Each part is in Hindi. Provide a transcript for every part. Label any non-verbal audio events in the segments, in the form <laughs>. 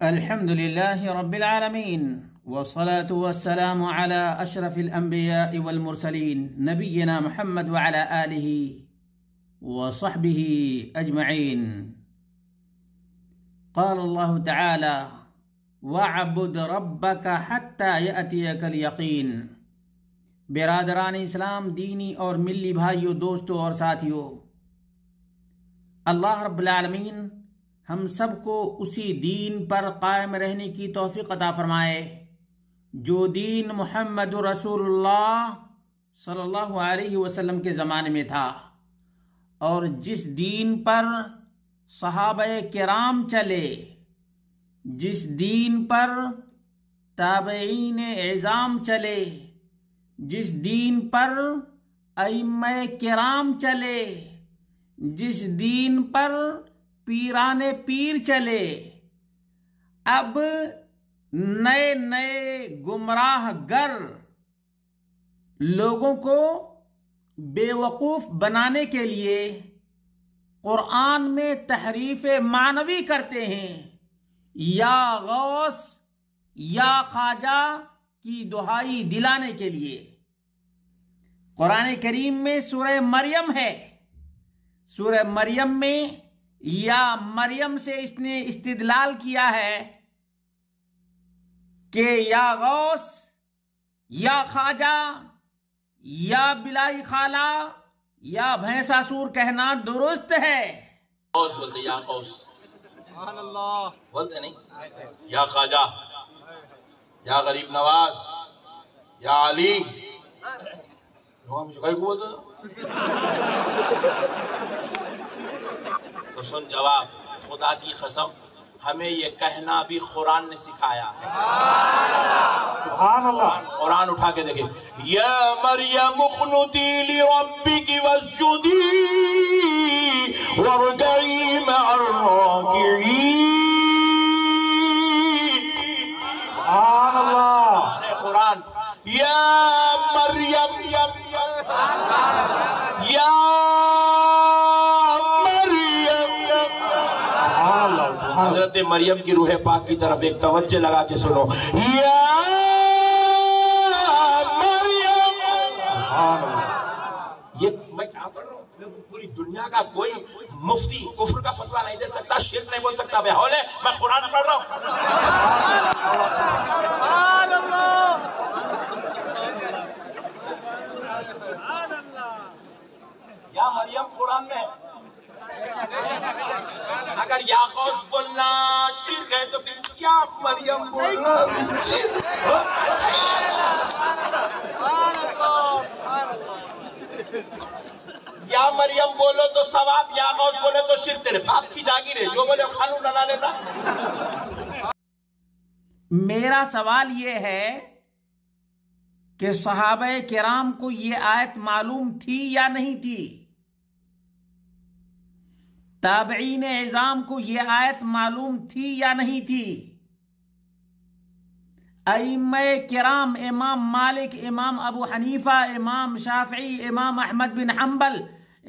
الحمد لله رب العالمين والصلاة والسلام على أشرف الأنبياء والمرسلين نبينا محمد وعلى آله وصحبه أجمعين قال الله تعالى وعبد ربك حتى يأتيك اليقين برادران اسلام ديني اور ملي بھائیوں دوستو اور ساتھیو اللہ رب العالمين हम सबको उसी दीन पर कायम रहने की तोफ़ी अदा फरमाए जो दीन मोहम्मद रसूलुल्लाह सल्लल्लाहु अलैहि वसल्लम के ज़माने में था और जिस दीन पर सहाब कराम चले जिस दीन पर ताबईन एज़ाम चले जिस दीन पर अम कराम चले जिस दीन पर पीराने पीर चले अब नए नए गुमराह गर लोगों को बेवकूफ बनाने के लिए कुरान में तहरीफ मानवी करते हैं या गौस या ख्वाजा की दुहाई दिलाने के लिए कुरान करीम में सूरह मरियम है सूरह मरियम में या मरियम से इसने इस्तिदलाल किया है कि या गौस या खाजा या बिलाई खाला या सूर कहना दुरुस्त है गौस बोलते या गौस बोलते नहीं या खाजा या गरीब नवाज या अली बोलते हाँ। <laughs> तो सुन जवाब खुदा की कसम हमें ये कहना भी कुरान ने सिखाया है कुरान उठा के देखे या मरियम खुनुती रब्बी की वसुदी वर्गई की हजरत मरियम की रूह पाक की तरफ एक तवज्जे लगा के सुनो ये मैं क्या पढ़ रहा हूँ पूरी दुनिया का कोई मुफ्ती कुफर का फतवा नहीं दे सकता शेर नहीं बोल सकता बेहौल है मैं कुरान पढ़ रहा हूँ या मरियम कुरान में अगर या खौस बोलना शिर है तो फिर क्या मरियम या मरियम बोलो तो सवाब या खौस बोले तो शिर तेरे बाप की जागीर है जो बोले खानू लड़ा लेता मेरा सवाल ये है कि सहाब कराम को ये आयत मालूम थी या नहीं थी ताबईन एजाम को यह आयत मालूम थी या नहीं थी अम कराम इमाम मालिक इमाम अबू हनीफा इमाम शाफी इमाम अहमद बिन हम्बल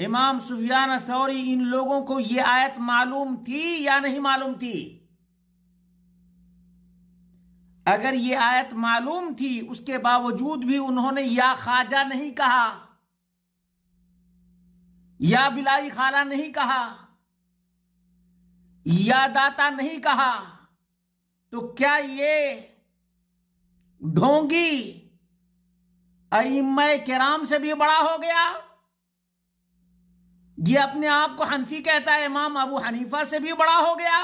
इमाम सुफियान सौरी इन लोगों को यह आयत मालूम थी या नहीं मालूम थी अगर ये आयत मालूम थी उसके बावजूद भी उन्होंने या खाजा नहीं कहा या बिलाई खाला नहीं कहा या दाता नहीं कहा तो क्या ये ढोंगी अमय कराम से भी बड़ा हो गया ये अपने आप को हनफी कहता है इमाम अबू हनीफा से भी बड़ा हो गया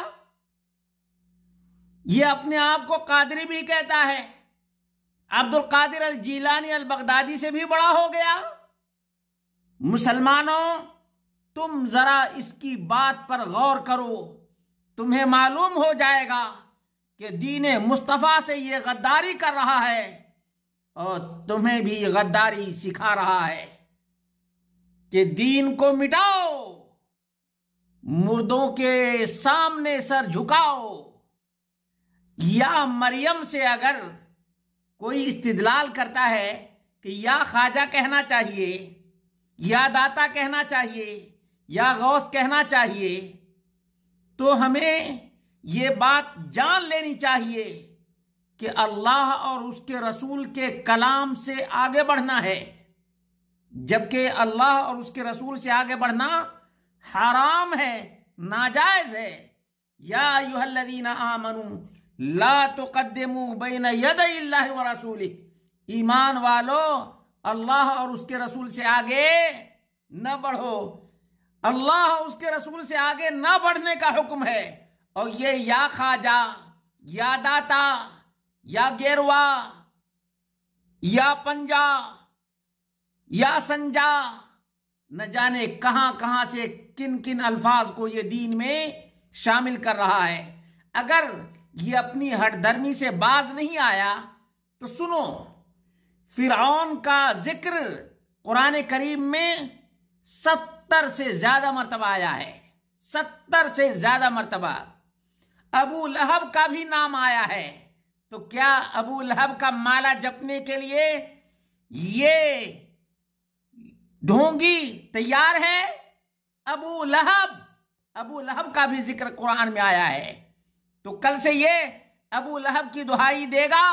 ये अपने आप को कादरी भी कहता है Abdul Qadir al Jilani al Baghdadi से भी बड़ा हो गया मुसलमानों तुम जरा इसकी बात पर गौर करो तुम्हें मालूम हो जाएगा कि दीन मुस्तफ़ा से ये गद्दारी कर रहा है और तुम्हें भी गद्दारी सिखा रहा है कि दीन को मिटाओ मुर्दों के सामने सर झुकाओ या मरियम से अगर कोई इस्तदलाल करता है कि या खाजा कहना चाहिए या दाता कहना चाहिए या गौस कहना चाहिए तो हमें ये बात जान लेनी चाहिए कि अल्लाह और उसके रसूल के कलाम से आगे बढ़ना है जबकि अल्लाह और उसके रसूल से आगे बढ़ना हराम है नाजायज है या युहदीना आमनु ला तो कद्दमु बैन यद व रसूल ईमान वालो अल्लाह और उसके रसूल से आगे न बढ़ो अल्लाह उसके रसूल से आगे ना बढ़ने का हुक्म है और ये या खाजा या दाता या गेरवा या पंजा या संजा न जाने कहां कहां से किन किन अल्फाज को ये दीन में शामिल कर रहा है अगर ये अपनी हटधर्मी से बाज नहीं आया तो सुनो फिरौन का जिक्र कुरान करीम में सत्तर सत्तर से ज्यादा मरतबा आया है सत्तर से ज्यादा मरतबा अबू लहब का भी नाम आया है तो क्या अबू लहब का माला जपने के लिए ये ढोंगी तैयार है अबू लहब अबू लहब का भी जिक्र कुरान में आया है तो कल से ये अबू लहब की दुहाई देगा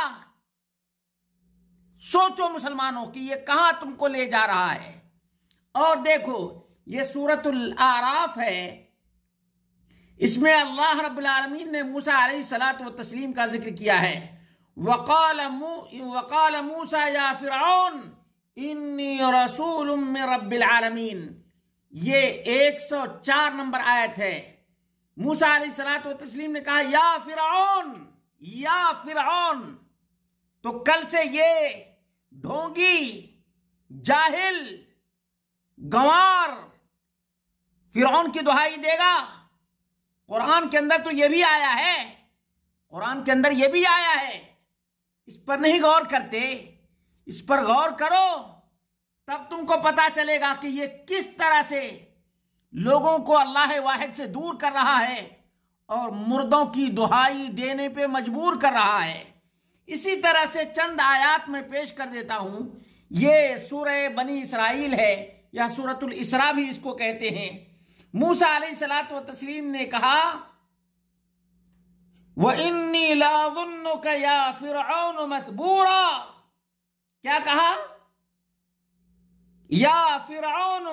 सोचो मुसलमानों की ये कहां तुमको ले जा रहा है और देखो ये सूरत आराफ है इसमें अल्लाह रबीन ने मूसा सलात व तस्लीम का जिक्र किया है वकाल वकाल मूसा या फिरौन इन्नी रसूल रब्बिल आलमीन ये 104 नंबर आयत है मूसा सलात व तस्लीम ने कहा या फिरौन या फिरौन तो कल से ये ढोंगी जाहिल गंवार फिरौन की दुहाई देगा कुरान के अंदर तो यह भी आया है कुरान के अंदर यह भी आया है इस पर नहीं गौर करते इस पर गौर करो तब तुमको पता चलेगा कि यह किस तरह से लोगों को अल्लाह वाहिद से दूर कर रहा है और मुर्दों की दुहाई देने पे मजबूर कर रहा है इसी तरह से चंद आयात में पेश कर देता हूं ये सूर बनी इसराइल है या सूरतुल इसरा भी इसको कहते हैं मूसा अली सलात व तस्लीम ने कहा वह इन्नी लाजुन या फिर मसबूरा क्या कहा या फिर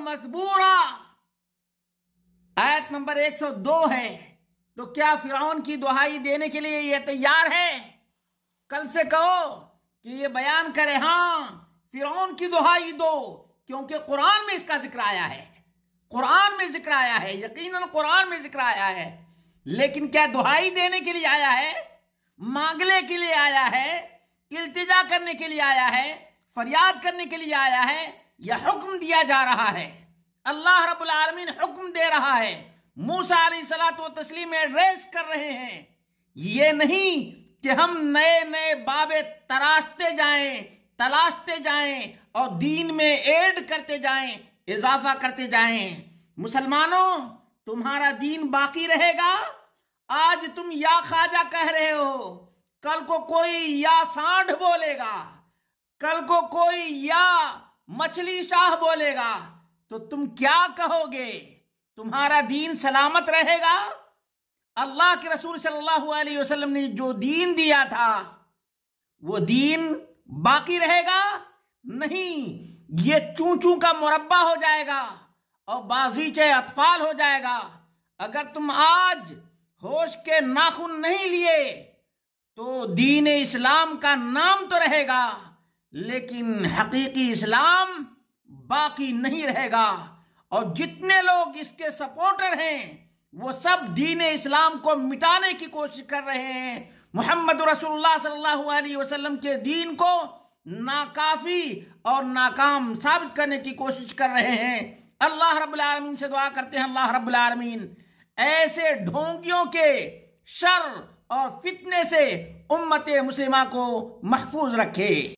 मसबूरा आयत नंबर 102 है तो क्या फिरौन की दुहाई देने के लिए यह तैयार है कल से कहो कि ये बयान करे हां फिरौन की दुहाई दो क्योंकि कुरान में इसका जिक्र आया है कुरान में जिक्र आया है यकीनन कुरान में जिक्र आया है लेकिन क्या दुहाई देने के लिए आया है मांगने के लिए आया है इल्तिजा करने के लिए आया है फरियाद करने के लिए आया है यह हुक्म दिया जा रहा है अल्लाह रब्बुल आलमीन हुक्म दे रहा है मूसा सलात तस्लीम एड्रेस कर रहे हैं ये नहीं कि हम नए नए बाबे तराशते जाएं तलाशते जाएं और दीन में एड करते जाएं इजाफा करते जाएं मुसलमानों तुम्हारा दीन बाकी रहेगा आज तुम या खाजा कह रहे हो कल को कोई या सांड बोलेगा कल को कोई या मछली शाह बोलेगा तो तुम क्या कहोगे तुम्हारा दीन सलामत रहेगा अल्लाह के रसूल सल्लल्लाहु अलैहि वसल्लम ने जो दीन दिया था वो दीन बाकी रहेगा नहीं ये चू का मुरबा हो जाएगा और बाजीचे अतफाल हो जाएगा अगर तुम आज होश के नाखून नहीं लिए तो दीन इस्लाम का नाम तो रहेगा लेकिन हकीकी इस्लाम बाकी नहीं रहेगा और जितने लोग इसके सपोर्टर हैं वो सब दीन इस्लाम को मिटाने की कोशिश कर रहे हैं मोहम्मद रसूलुल्लाह सल्लल्लाहु अलैहि वसल्लम के दीन को नाकाफी और नाकाम साबित करने की कोशिश कर रहे हैं अल्लाह आलमीन से दुआ करते हैं अल्लाह आलमीन ऐसे ढोंगियों के शर और फितने से उम्मत मुस्लिमा को महफूज रखे